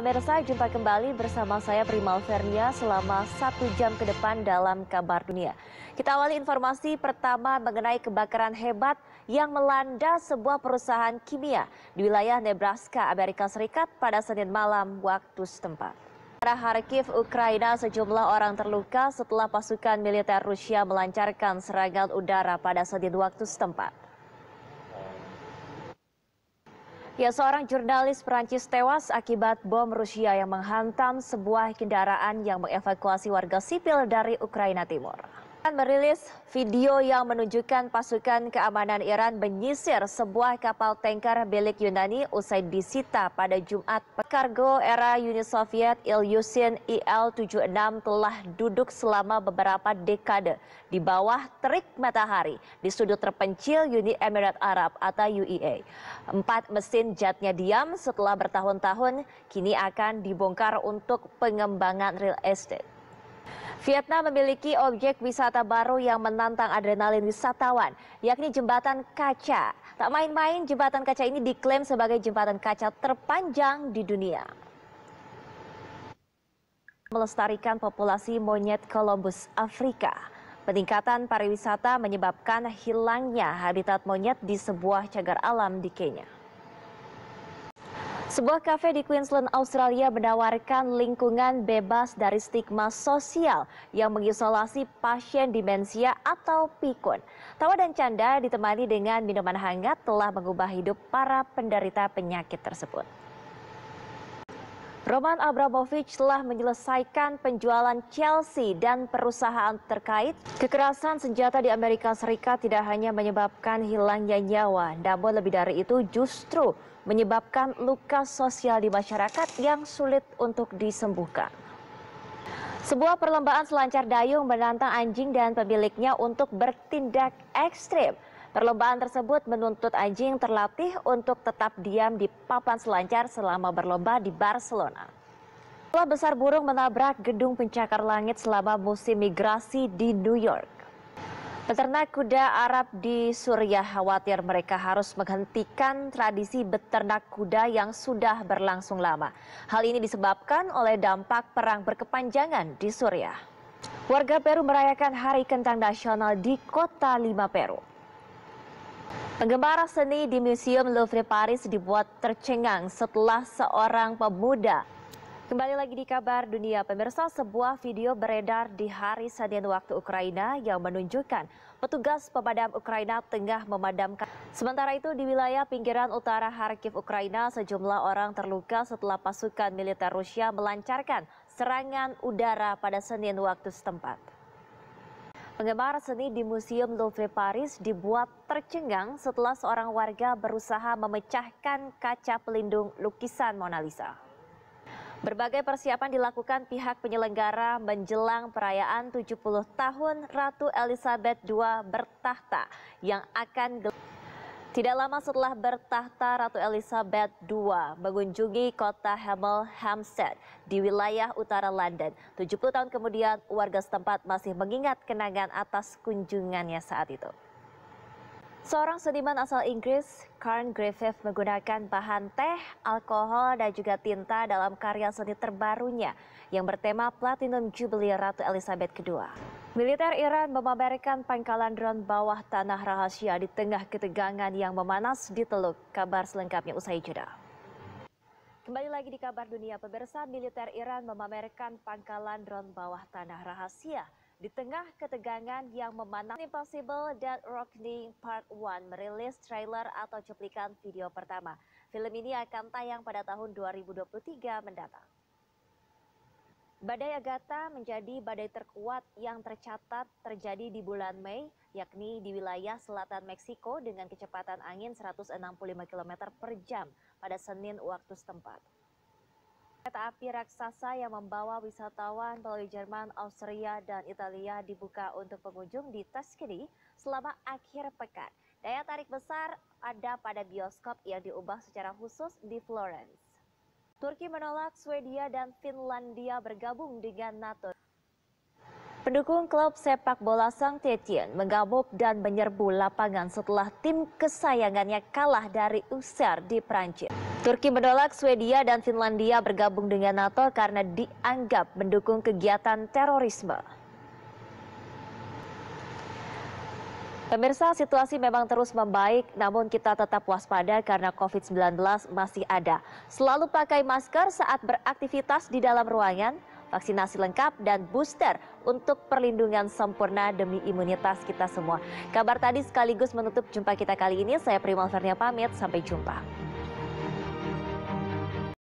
Pemirsa, jumpa kembali bersama saya Primal Fernia selama satu jam ke depan dalam Kabar Dunia. Kita awali informasi pertama mengenai kebakaran hebat yang melanda sebuah perusahaan kimia di wilayah Nebraska, Amerika Serikat pada Senin malam waktu setempat. Pada Kharkiv, Ukraina, sejumlah orang terluka setelah pasukan militer Rusia melancarkan serangan udara pada Senin waktu setempat. Ya, seorang jurnalis Perancis tewas akibat bom Rusia yang menghantam sebuah kendaraan yang mengevakuasi warga sipil dari Ukraina Timur. Iran merilis video yang menunjukkan pasukan keamanan Iran menyisir sebuah kapal tanker milik Yunani usai disita pada Jumat. Kargo era Uni Soviet Ilyushin IL-76 telah duduk selama beberapa dekade di bawah terik matahari di sudut terpencil Uni Emirat Arab atau UEA. Empat mesin jetnya diam setelah bertahun-tahun kini akan dibongkar untuk pengembangan real estate. Vietnam memiliki objek wisata baru yang menantang adrenalin wisatawan, yakni jembatan kaca. Tak main-main, jembatan kaca ini diklaim sebagai jembatan kaca terpanjang di dunia. Melestarikan populasi monyet Columbus Afrika. Peningkatan pariwisata menyebabkan hilangnya habitat monyet di sebuah cagar alam di Kenya. Sebuah kafe di Queensland, Australia menawarkan lingkungan bebas dari stigma sosial yang mengisolasi pasien demensia atau pikun. Tawa dan canda ditemani dengan minuman hangat telah mengubah hidup para penderita penyakit tersebut. Roman Abramovich telah menyelesaikan penjualan Chelsea dan perusahaan terkait. Kekerasan senjata di Amerika Serikat tidak hanya menyebabkan hilangnya nyawa, namun lebih dari itu justru menyebabkan luka sosial di masyarakat yang sulit untuk disembuhkan. Sebuah perlombaan selancar dayung menantang anjing dan pemiliknya untuk bertindak ekstrim. Perlombaan tersebut menuntut anjing terlatih untuk tetap diam di papan selancar selama berlomba di Barcelona. Sebuah besar burung menabrak gedung pencakar langit selama musim migrasi di New York. Peternak kuda Arab di Suriah khawatir mereka harus menghentikan tradisi beternak kuda yang sudah berlangsung lama. Hal ini disebabkan oleh dampak perang berkepanjangan di Suriah. Warga Peru merayakan Hari Kentang Nasional di kota Lima Peru. Penggemar seni di Museum Louvre Paris dibuat tercengang setelah seorang pemuda Kembali lagi di kabar dunia, pemirsa sebuah video beredar di hari Senin waktu Ukraina yang menunjukkan petugas pemadam Ukraina tengah memadamkan. Sementara itu di wilayah pinggiran utara Kharkiv Ukraina sejumlah orang terluka setelah pasukan militer Rusia melancarkan serangan udara pada Senin waktu setempat. Penggemar seni di Museum Louvre Paris dibuat tercengang setelah seorang warga berusaha memecahkan kaca pelindung lukisan Mona Lisa. Berbagai persiapan dilakukan pihak penyelenggara menjelang perayaan 70 tahun Ratu Elizabeth II bertahta yang akan tidak lama setelah bertahta Ratu Elizabeth II mengunjungi kota Hemel Hampstead di wilayah utara London. 70 tahun kemudian warga setempat masih mengingat kenangan atas kunjungannya saat itu. Seorang seniman asal Inggris, Karen Griffith menggunakan bahan teh, alkohol, dan juga tinta dalam karya seni terbarunya yang bertema Platinum Jubilee Ratu Elizabeth II. Militer Iran memamerkan pangkalan drone bawah tanah rahasia di tengah ketegangan yang memanas di Teluk. Kabar selengkapnya usai jeda. Kembali lagi di kabar dunia, pemirsa militer Iran memamerkan pangkalan drone bawah tanah rahasia di tengah ketegangan yang memanas, Impossible dan Rockney Part 1 merilis trailer atau cuplikan video pertama. Film ini akan tayang pada tahun 2023 mendatang. Badai Agatha menjadi badai terkuat yang tercatat terjadi di bulan Mei, yakni di wilayah selatan Meksiko dengan kecepatan angin 165 km per jam pada Senin waktu setempat. Kereta api raksasa yang membawa wisatawan melalui Jerman, Austria, dan Italia dibuka untuk pengunjung di Tuscany selama akhir pekan. Daya tarik besar ada pada bioskop yang diubah secara khusus di Florence. Turki menolak Swedia dan Finlandia bergabung dengan NATO. Pendukung klub sepak bola Sang Tetien mengamuk dan menyerbu lapangan setelah tim kesayangannya kalah dari User di Prancis. Turki menolak Swedia dan Finlandia bergabung dengan NATO karena dianggap mendukung kegiatan terorisme. Pemirsa, situasi memang terus membaik, namun kita tetap waspada karena COVID-19 masih ada. Selalu pakai masker saat beraktivitas di dalam ruangan, vaksinasi lengkap dan booster untuk perlindungan sempurna demi imunitas kita semua. Kabar tadi sekaligus menutup jumpa kita kali ini. Saya Primal Vernia pamit, sampai jumpa.